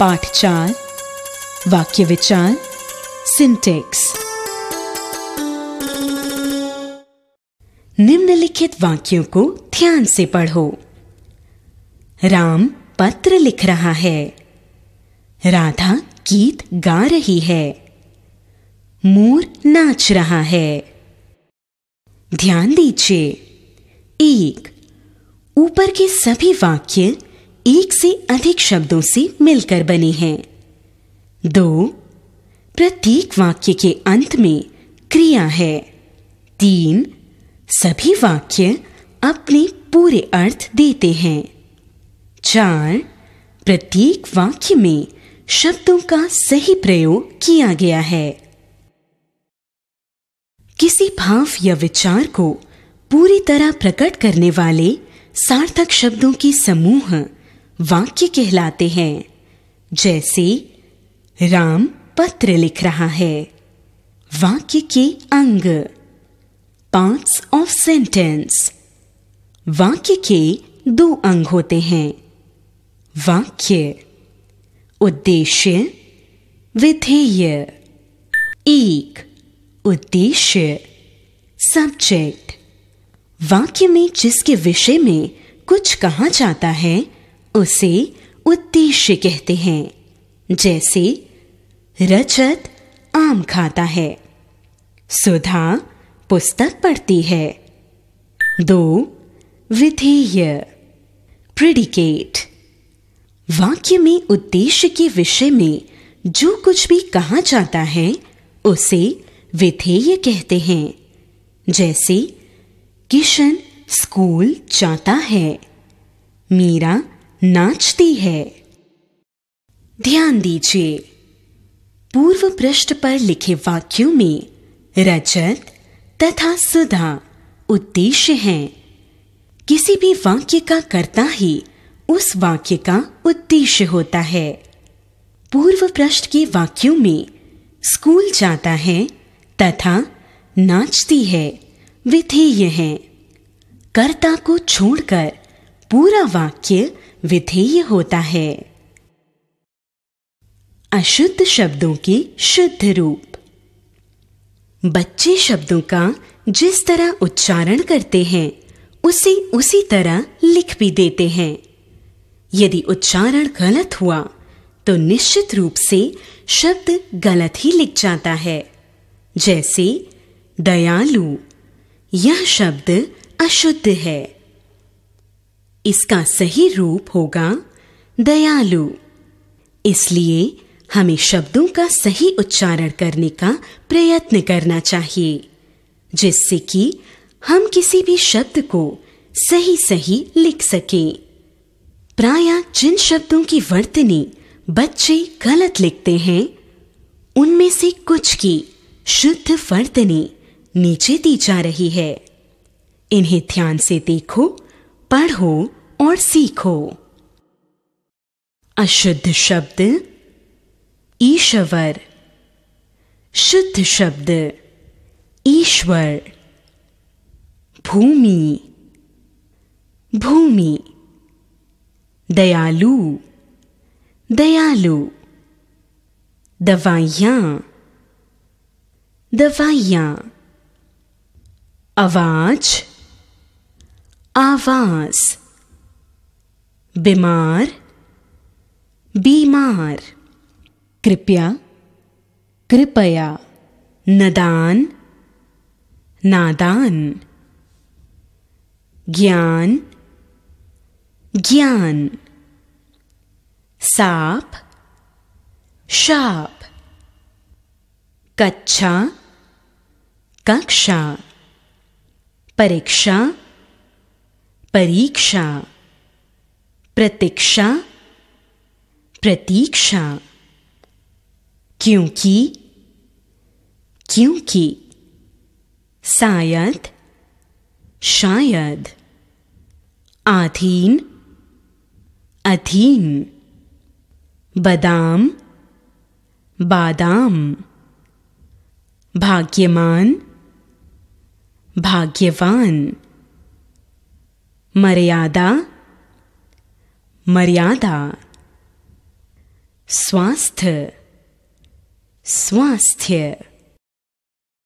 पाठ चार वाक्य विचार सिंटेक्स निम्नलिखित वाक्यों को ध्यान से पढ़ो राम पत्र लिख रहा है राधा गीत गा रही है मोर नाच रहा है ध्यान दीजिए एक ऊपर के सभी वाक्य एक से अधिक शब्दों से मिलकर बने हैं दो प्रत्येक वाक्य के अंत में क्रिया है तीन सभी वाक्य अपने पूरे अर्थ देते हैं चार प्रत्येक वाक्य में शब्दों का सही प्रयोग किया गया है किसी भाव या विचार को पूरी तरह प्रकट करने वाले सार्थक शब्दों की समूह वाक्य कहलाते हैं जैसे राम पत्र लिख रहा है वाक्य के अंग पार्ट्स ऑफ सेंटेंस वाक्य के दो अंग होते हैं वाक्य उद्देश्य विधेय एक उद्देश्य सब्जेक्ट वाक्य में जिसके विषय में कुछ कहा जाता है उसे उद्देश्य कहते हैं जैसे रजत आम खाता है सुधा पुस्तक पढ़ती है दो विधेय प्रिडिकेट वाक्य में उद्देश्य के विषय में जो कुछ भी कहा जाता है उसे विधेय कहते हैं जैसे किशन स्कूल जाता है मीरा नाचती है ध्यान दीजिए पूर्व पृष्ठ पर लिखे वाक्यों में रजत तथा सुधा उद्देश्य हैं। किसी भी वाक्य का कर्ता ही उस वाक्य का उद्देश्य होता है पूर्व पृष्ठ के वाक्यों में स्कूल जाता है तथा नाचती है विधेय है कर्ता को छोड़कर पूरा वाक्य विधेय होता है अशुद्ध शब्दों की शुद्ध रूप बच्चे शब्दों का जिस तरह उच्चारण करते हैं उसे उसी तरह लिख भी देते हैं यदि उच्चारण गलत हुआ तो निश्चित रूप से शब्द गलत ही लिख जाता है जैसे दयालु यह शब्द अशुद्ध है इसका सही रूप होगा दयालु इसलिए हमें शब्दों का सही उच्चारण करने का प्रयत्न करना चाहिए जिससे कि हम किसी भी शब्द को सही सही लिख सकें प्राय जिन शब्दों की वर्तनी बच्चे गलत लिखते हैं उनमें से कुछ की शुद्ध वर्तनी नीचे दी जा रही है इन्हें ध्यान से देखो पढ़ो और सीखो अशुद्ध शब्द ईश्वर शुद्ध शब्द ईश्वर भूमि भूमि दयालु दयालु दवाइयां दवाइयां आवाज़ आवाज बीमार बीमार कृपया कृपया नदान नादान ज्ञान ज्ञान साप शाप कक्षा कक्षा परीक्षा परीक्षा प्रतीक्षा प्रतीक्षा क्योंकि क्योंकि शायद शायद आधीन अधीन बादाम बादाम भाग्यमान भाग्यवान मर्यादा मर्यादा स्वास्थ्य स्वास्थ्य